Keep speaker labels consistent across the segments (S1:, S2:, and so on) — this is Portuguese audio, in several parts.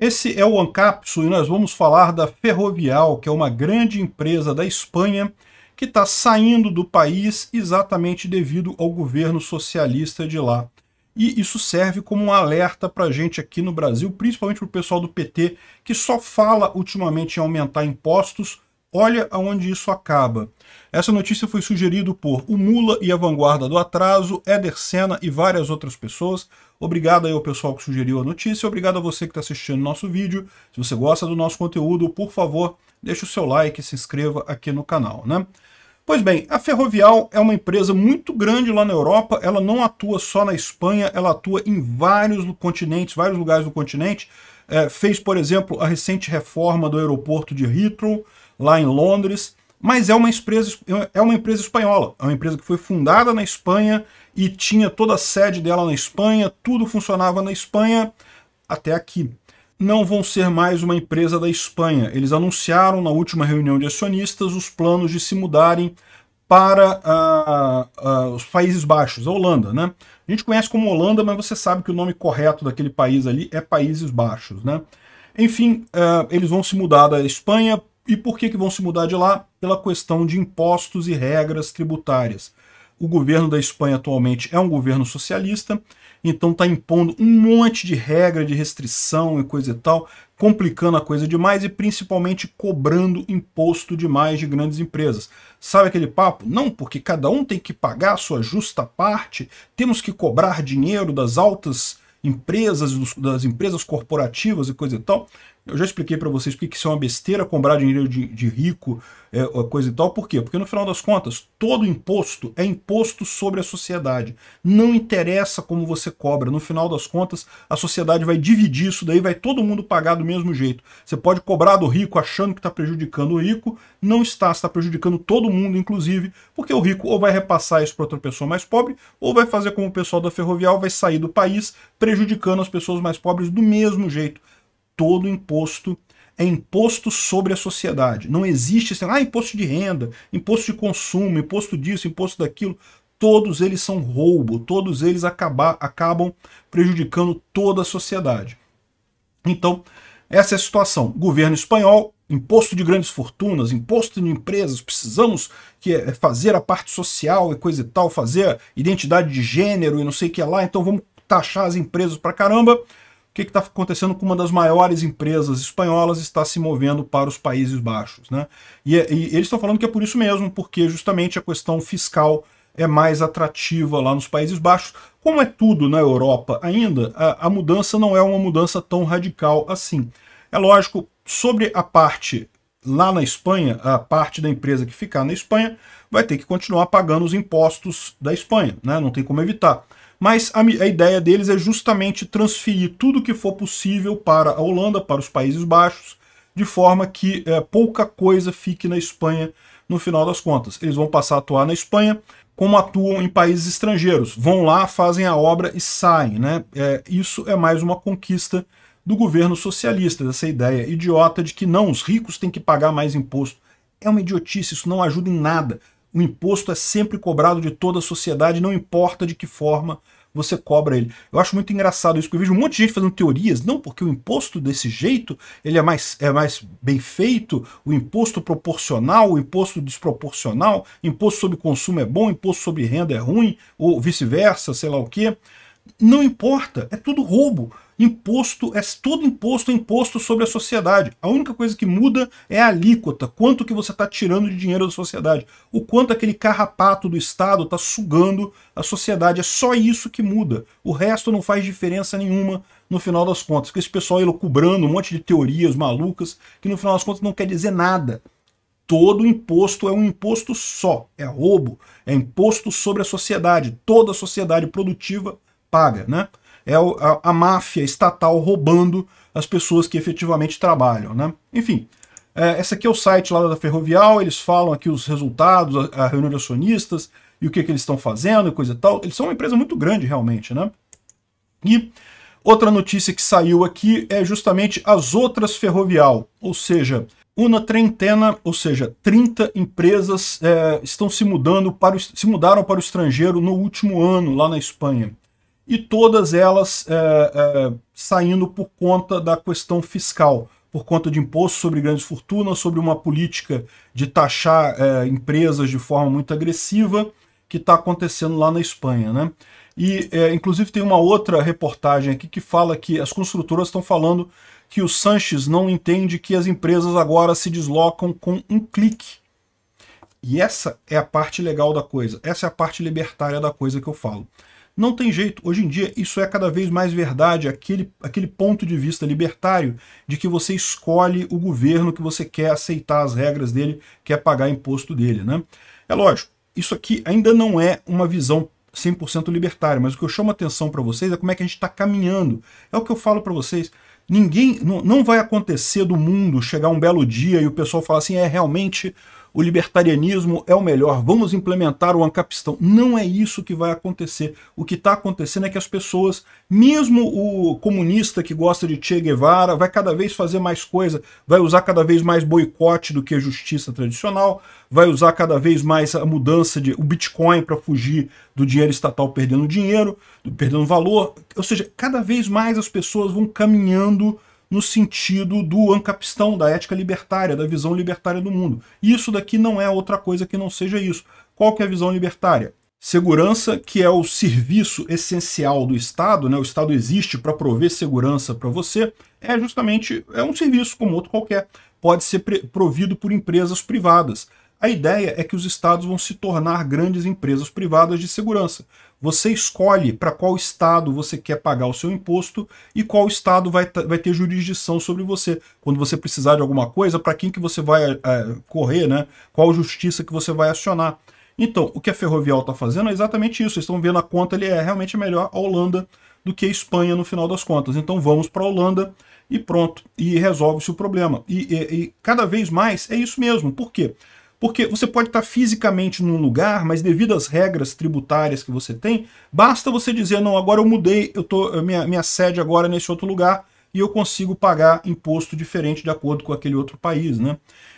S1: Esse é o Ancapso e nós vamos falar da Ferrovial, que é uma grande empresa da Espanha que está saindo do país exatamente devido ao governo socialista de lá. E isso serve como um alerta para a gente aqui no Brasil, principalmente para o pessoal do PT, que só fala ultimamente em aumentar impostos, Olha aonde isso acaba. Essa notícia foi sugerida por O Mula e a Vanguarda do Atraso, Eder Senna e várias outras pessoas. Obrigado aí ao pessoal que sugeriu a notícia, obrigado a você que está assistindo nosso vídeo. Se você gosta do nosso conteúdo, por favor, deixe o seu like e se inscreva aqui no canal. Né? Pois bem, a Ferrovial é uma empresa muito grande lá na Europa, ela não atua só na Espanha, ela atua em vários continentes, vários lugares do continente. É, fez, por exemplo, a recente reforma do aeroporto de Heathrow, lá em Londres, mas é uma empresa, é uma empresa espanhola, é uma empresa que foi fundada na Espanha e tinha toda a sede dela na Espanha, tudo funcionava na Espanha até aqui. Não vão ser mais uma empresa da Espanha. Eles anunciaram na última reunião de acionistas os planos de se mudarem para ah, ah, os Países Baixos, a Holanda, né? A gente conhece como Holanda, mas você sabe que o nome correto daquele país ali é Países Baixos, né? Enfim, ah, eles vão se mudar da Espanha e por que, que vão se mudar de lá? Pela questão de impostos e regras tributárias. O governo da Espanha atualmente é um governo socialista, então está impondo um monte de regra, de restrição e coisa e tal, complicando a coisa demais e principalmente cobrando imposto demais de grandes empresas. Sabe aquele papo? Não, porque cada um tem que pagar a sua justa parte, temos que cobrar dinheiro das altas empresas, das empresas corporativas e coisa e tal. Eu já expliquei para vocês porque que isso é uma besteira comprar dinheiro de, de rico, é, coisa e tal. Por quê? Porque no final das contas, todo imposto é imposto sobre a sociedade. Não interessa como você cobra. No final das contas, a sociedade vai dividir isso daí, vai todo mundo pagar do mesmo jeito. Você pode cobrar do rico achando que está prejudicando o rico. Não está, está prejudicando todo mundo, inclusive, porque o rico ou vai repassar isso para outra pessoa mais pobre, ou vai fazer como o pessoal da ferrovial, vai sair do país prejudicando as pessoas mais pobres do mesmo jeito todo imposto é imposto sobre a sociedade. Não existe, sei lá, ah, imposto de renda, imposto de consumo, imposto disso, imposto daquilo. Todos eles são roubo, todos eles acabar, acabam prejudicando toda a sociedade. Então, essa é a situação. Governo espanhol, imposto de grandes fortunas, imposto de empresas, precisamos que é, é fazer a parte social e coisa e tal, fazer identidade de gênero e não sei o que lá, então vamos taxar as empresas pra caramba o que está acontecendo com uma das maiores empresas espanholas está se movendo para os Países Baixos. Né? E, é, e eles estão falando que é por isso mesmo, porque justamente a questão fiscal é mais atrativa lá nos Países Baixos. Como é tudo na Europa ainda, a, a mudança não é uma mudança tão radical assim. É lógico, sobre a parte lá na Espanha, a parte da empresa que ficar na Espanha vai ter que continuar pagando os impostos da Espanha, né? não tem como evitar mas a, a ideia deles é justamente transferir tudo que for possível para a Holanda, para os Países Baixos, de forma que é, pouca coisa fique na Espanha no final das contas. Eles vão passar a atuar na Espanha como atuam em países estrangeiros. Vão lá, fazem a obra e saem. Né? É, isso é mais uma conquista do governo socialista, dessa ideia idiota de que não, os ricos têm que pagar mais imposto. É uma idiotice, isso não ajuda em nada. O imposto é sempre cobrado de toda a sociedade, não importa de que forma você cobra ele. Eu acho muito engraçado isso, porque eu vejo um monte de gente fazendo teorias, não porque o imposto desse jeito ele é mais, é mais bem feito, o imposto proporcional, o imposto desproporcional, imposto sobre consumo é bom, imposto sobre renda é ruim, ou vice-versa, sei lá o quê. Não importa, é tudo roubo. Imposto é todo imposto é imposto sobre a sociedade. A única coisa que muda é a alíquota, quanto que você está tirando de dinheiro da sociedade, o quanto aquele carrapato do Estado está sugando a sociedade. É só isso que muda. O resto não faz diferença nenhuma no final das contas. Porque esse pessoal cobrando um monte de teorias malucas que no final das contas não quer dizer nada todo imposto é um imposto só, é roubo, é imposto sobre a sociedade, toda a sociedade produtiva paga, né? é a, a máfia estatal roubando as pessoas que efetivamente trabalham. Né? Enfim, é, esse aqui é o site lá da Ferrovial, eles falam aqui os resultados, a, a reunião de acionistas e o que, que eles estão fazendo e coisa e tal. Eles são uma empresa muito grande realmente, né? E outra notícia que saiu aqui é justamente as outras Ferrovial, ou seja, uma trentena, ou seja, 30 empresas é, estão se mudando para o, se mudaram para o estrangeiro no último ano lá na Espanha e todas elas é, é, saindo por conta da questão fiscal, por conta de imposto sobre grandes fortunas, sobre uma política de taxar é, empresas de forma muito agressiva que está acontecendo lá na Espanha. Né? E, é, inclusive, tem uma outra reportagem aqui que fala que as construtoras estão falando que o Sanches não entende que as empresas agora se deslocam com um clique. E essa é a parte legal da coisa, essa é a parte libertária da coisa que eu falo. Não tem jeito, hoje em dia isso é cada vez mais verdade, aquele, aquele ponto de vista libertário de que você escolhe o governo que você quer aceitar as regras dele, quer pagar imposto dele. Né? É lógico, isso aqui ainda não é uma visão 100% libertária, mas o que eu chamo a atenção para vocês é como é que a gente está caminhando. É o que eu falo para vocês, ninguém, não, não vai acontecer do mundo chegar um belo dia e o pessoal falar assim, é realmente o libertarianismo é o melhor, vamos implementar o ancapistão. Não é isso que vai acontecer. O que está acontecendo é que as pessoas, mesmo o comunista que gosta de Che Guevara, vai cada vez fazer mais coisa, vai usar cada vez mais boicote do que a justiça tradicional, vai usar cada vez mais a mudança de o Bitcoin para fugir do dinheiro estatal perdendo dinheiro, perdendo valor. Ou seja, cada vez mais as pessoas vão caminhando no sentido do ancapistão, da ética libertária, da visão libertária do mundo. E isso daqui não é outra coisa que não seja isso. Qual que é a visão libertária? Segurança, que é o serviço essencial do Estado, né? o Estado existe para prover segurança para você, é justamente é um serviço como outro qualquer. Pode ser provido por empresas privadas. A ideia é que os estados vão se tornar grandes empresas privadas de segurança. Você escolhe para qual estado você quer pagar o seu imposto e qual estado vai, vai ter jurisdição sobre você. Quando você precisar de alguma coisa, para quem que você vai é, correr, né? qual justiça que você vai acionar. Então, o que a Ferrovial está fazendo é exatamente isso. Vocês estão vendo a conta, ele é realmente melhor a Holanda do que a Espanha no final das contas. Então vamos para a Holanda e pronto. E resolve-se o problema. E, e, e cada vez mais é isso mesmo. Por quê? Porque você pode estar fisicamente num lugar, mas devido às regras tributárias que você tem, basta você dizer, não, agora eu mudei, eu tô, minha, minha sede agora é nesse outro lugar e eu consigo pagar imposto diferente de acordo com aquele outro país, né?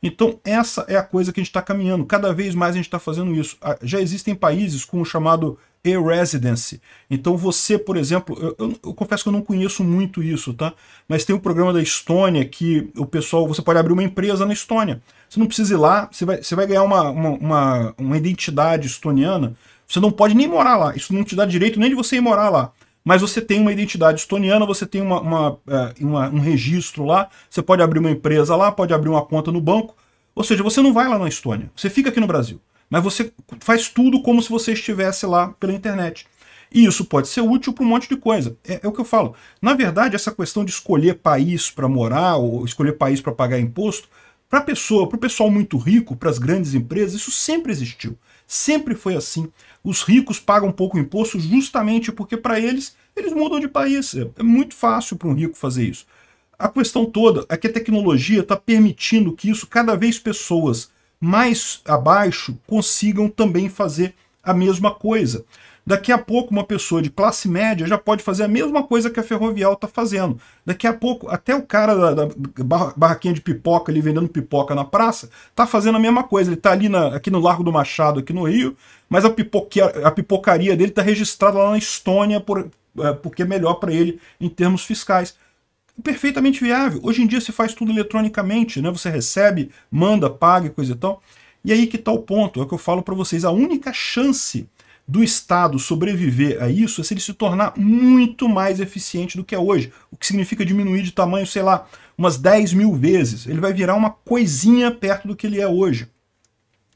S1: Então essa é a coisa que a gente está caminhando. Cada vez mais a gente está fazendo isso. Ah, já existem países com o chamado e-residency. Então você, por exemplo, eu, eu, eu, confesso que eu não conheço muito isso, tá? Mas tem um programa da Estônia que o pessoal, você pode abrir uma empresa na Estônia. Você não precisa ir lá, você vai, você vai ganhar uma, uma, uma, uma identidade estoniana. Você não pode nem morar lá, isso não te dá direito nem de você ir morar lá. Mas você tem uma identidade estoniana, você tem uma, uma, é, uma um registro lá, você pode abrir uma empresa lá, pode abrir uma conta no banco. Ou seja, você não vai lá na Estônia, você fica aqui no Brasil. Mas você faz tudo como se você estivesse lá pela internet. E isso pode ser útil para um monte de coisa. É, é, o que eu falo. Na verdade, essa questão de escolher país para morar ou escolher país para pagar imposto, para pessoa, para o pessoal muito rico, para as grandes empresas, isso sempre existiu. Sempre foi assim. Os ricos pagam pouco imposto justamente porque para eles eles mudam de país. É, é muito fácil para um rico fazer isso. A questão toda é que a tecnologia está permitindo que isso cada vez pessoas mais abaixo consigam também fazer a mesma coisa. Daqui a pouco, uma pessoa de classe média já pode fazer a mesma coisa que a Ferrovial está fazendo. Daqui a pouco, até o cara da, da barraquinha de pipoca ali vendendo pipoca na praça está fazendo a mesma coisa. Ele está ali na, aqui no Largo do Machado, aqui no Rio, mas a, pipoque, a pipocaria dele está registrada lá na Estônia por, é, porque é melhor para ele em termos fiscais perfeitamente viável. Hoje em dia se faz tudo eletronicamente, né? Você recebe, manda, paga, coisa e tal. E aí que está o ponto, é o que eu falo para vocês, a única chance do Estado sobreviver a isso é se ele se tornar muito mais eficiente do que é hoje, o que significa diminuir de tamanho, sei lá, umas 10 mil vezes. Ele vai virar uma coisinha perto do que ele é hoje.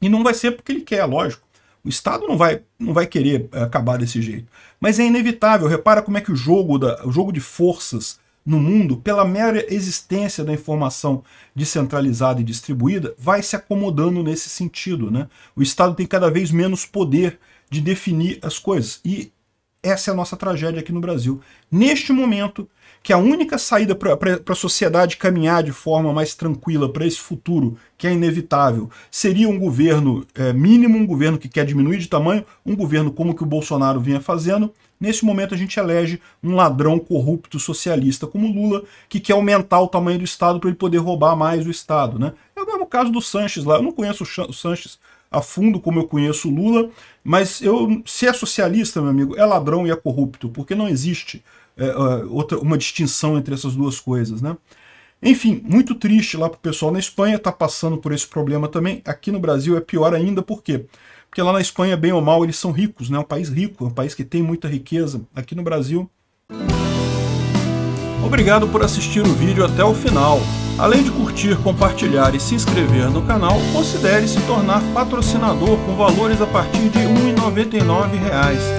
S1: E não vai ser porque ele quer, lógico. O Estado não vai, não vai querer eh, acabar desse jeito. Mas é inevitável. Repara como é que o jogo, da, o jogo de forças no mundo, pela mera existência da informação descentralizada e distribuída, vai se acomodando nesse sentido. Né? O Estado tem cada vez menos poder de definir as coisas. E essa é a nossa tragédia aqui no Brasil. Neste momento, que a única saída para a sociedade caminhar de forma mais tranquila para esse futuro, que é inevitável, seria um governo é, mínimo, um governo que quer diminuir de tamanho, um governo como o que o Bolsonaro vinha fazendo. Nesse momento a gente elege um ladrão corrupto socialista como Lula, que quer aumentar o tamanho do Estado para ele poder roubar mais o Estado. Né? É o mesmo caso do Sanches lá. Eu não conheço o Sanches a fundo como eu conheço o Lula, mas eu, se é socialista, meu amigo, é ladrão e é corrupto, porque não existe é, é, outra, uma distinção entre essas duas coisas. Né? Enfim, muito triste lá para o pessoal na Espanha, está passando por esse problema também. Aqui no Brasil é pior ainda, por quê? Porque lá na Espanha, bem ou mal, eles são ricos, né? é um país rico, é um país que tem muita riqueza. Aqui no Brasil... Obrigado por assistir o vídeo até o final. Além de curtir, compartilhar e se inscrever no canal, considere se tornar patrocinador com valores a partir de R$ 1,99